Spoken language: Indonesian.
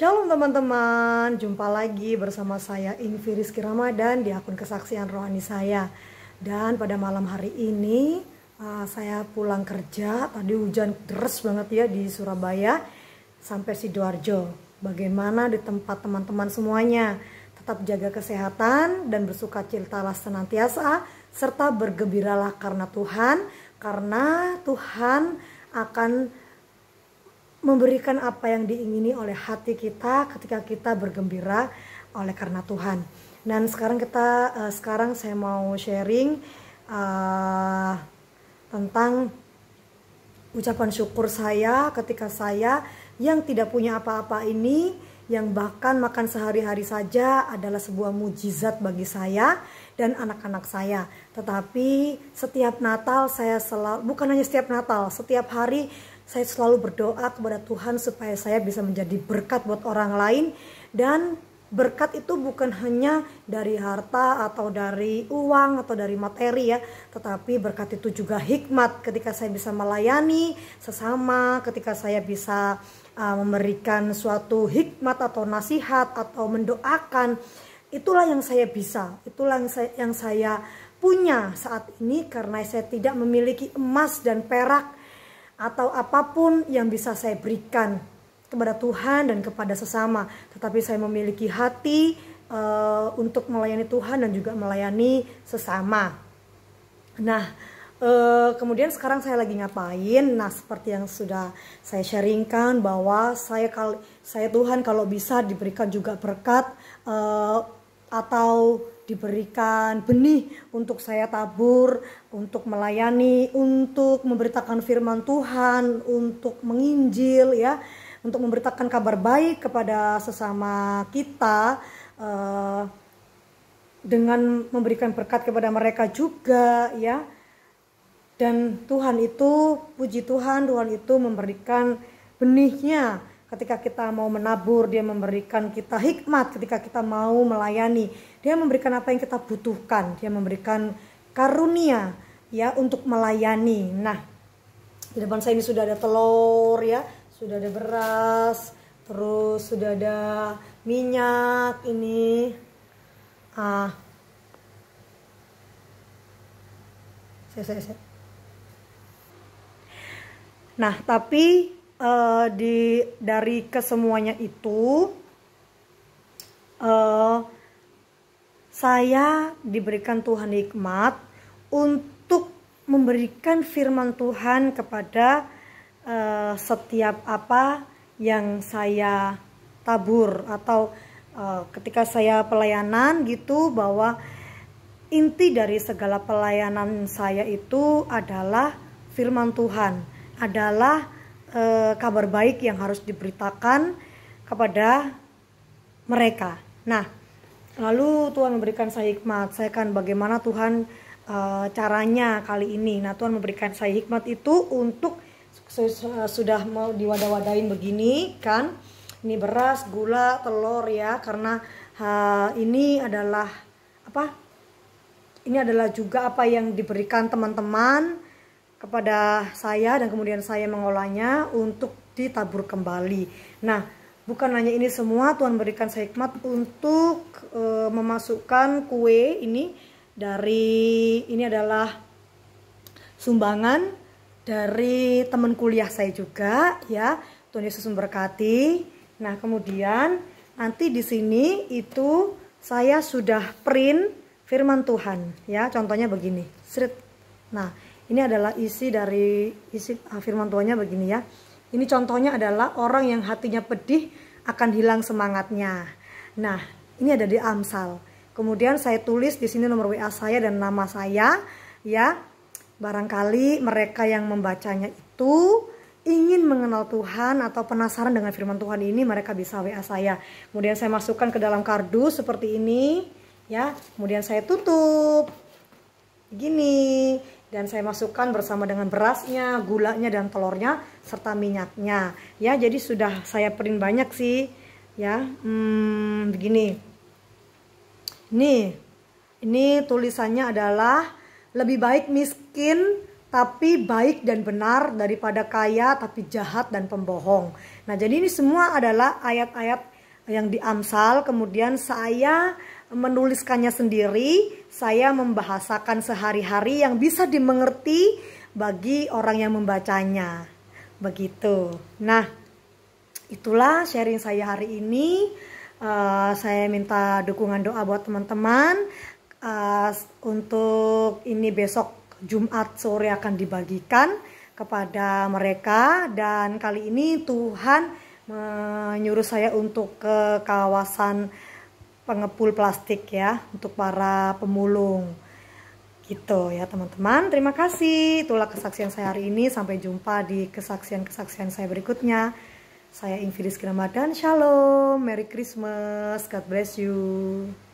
Shalom teman-teman, jumpa lagi bersama saya Invi Rizky Ramadan di akun kesaksian rohani saya Dan pada malam hari ini uh, saya pulang kerja, tadi hujan deras banget ya di Surabaya sampai Sidoarjo Bagaimana di tempat teman-teman semuanya Tetap jaga kesehatan dan bersuka cita senantiasa Serta bergembiralah karena Tuhan Karena Tuhan akan memberikan apa yang diingini oleh hati kita ketika kita bergembira oleh karena Tuhan. Dan sekarang kita uh, sekarang saya mau sharing uh, tentang ucapan syukur saya ketika saya yang tidak punya apa-apa ini yang bahkan makan sehari-hari saja adalah sebuah mujizat bagi saya dan anak-anak saya. Tetapi setiap Natal saya selalu bukan hanya setiap Natal, setiap hari saya selalu berdoa kepada Tuhan supaya saya bisa menjadi berkat buat orang lain dan berkat itu bukan hanya dari harta atau dari uang atau dari materi ya, tetapi berkat itu juga hikmat ketika saya bisa melayani sesama, ketika saya bisa uh, memberikan suatu hikmat atau nasihat atau mendoakan, itulah yang saya bisa, itulah yang saya, yang saya punya saat ini karena saya tidak memiliki emas dan perak atau apapun yang bisa saya berikan kepada Tuhan dan kepada sesama, tetapi saya memiliki hati uh, untuk melayani Tuhan dan juga melayani sesama. Nah, uh, kemudian sekarang saya lagi ngapain? Nah, seperti yang sudah saya sharingkan bahwa saya kal saya Tuhan kalau bisa diberikan juga berkat uh, atau diberikan benih untuk saya tabur, untuk melayani, untuk memberitakan firman Tuhan, untuk menginjil ya untuk memberitakan kabar baik kepada sesama kita uh, dengan memberikan berkat kepada mereka juga ya dan Tuhan itu puji Tuhan Tuhan itu memberikan benihnya ketika kita mau menabur dia memberikan kita hikmat ketika kita mau melayani dia memberikan apa yang kita butuhkan dia memberikan karunia ya untuk melayani nah di depan saya ini sudah ada telur ya sudah ada beras terus sudah ada minyak ini ah saya saya, saya. nah tapi uh, di dari kesemuanya itu uh, saya diberikan Tuhan nikmat untuk memberikan firman Tuhan kepada uh, setiap apa yang saya tabur atau uh, ketika saya pelayanan gitu bahwa inti dari segala pelayanan saya itu adalah firman Tuhan, adalah uh, kabar baik yang harus diberitakan kepada mereka. Nah, lalu Tuhan memberikan saya hikmat, saya kan bagaimana Tuhan e, caranya kali ini. Nah, Tuhan memberikan saya hikmat itu untuk sudah mau diwadah-wadahin begini kan ini beras gula telur ya karena ha, eh, ini adalah apa ini adalah juga apa yang diberikan teman-teman kepada saya dan kemudian saya mengolahnya untuk ditabur kembali nah bukan hanya ini semua Tuhan berikan saya hikmat untuk e, memasukkan kue ini dari ini adalah sumbangan dari teman kuliah saya juga ya Tuhan Yesus memberkati nah kemudian nanti di sini itu saya sudah print firman Tuhan ya contohnya begini Srit. nah ini adalah isi dari isi ah, firman Tuhannya begini ya ini contohnya adalah orang yang hatinya pedih akan hilang semangatnya nah ini ada di Amsal kemudian saya tulis di sini nomor WA saya dan nama saya ya Barangkali mereka yang membacanya itu ingin mengenal Tuhan atau penasaran dengan firman Tuhan ini mereka bisa WA saya. Kemudian saya masukkan ke dalam kardus seperti ini ya. Kemudian saya tutup. Gini dan saya masukkan bersama dengan berasnya, gulanya dan telurnya serta minyaknya. Ya, jadi sudah saya print banyak sih. Ya, hmm, begini. Nih, ini tulisannya adalah lebih baik miskin tapi baik dan benar daripada kaya tapi jahat dan pembohong. Nah, jadi ini semua adalah ayat-ayat yang di Amsal. Kemudian saya menuliskannya sendiri, saya membahasakan sehari-hari yang bisa dimengerti bagi orang yang membacanya. Begitu. Nah, itulah sharing saya hari ini. Uh, saya minta dukungan doa buat teman-teman uh, untuk ini besok Jumat sore akan dibagikan kepada mereka dan kali ini Tuhan menyuruh saya untuk ke kawasan pengepul plastik ya untuk para pemulung gitu ya teman-teman terima kasih itulah kesaksian saya hari ini sampai jumpa di kesaksian-kesaksian saya berikutnya saya Infiris Ramadan Shalom Merry Christmas God bless you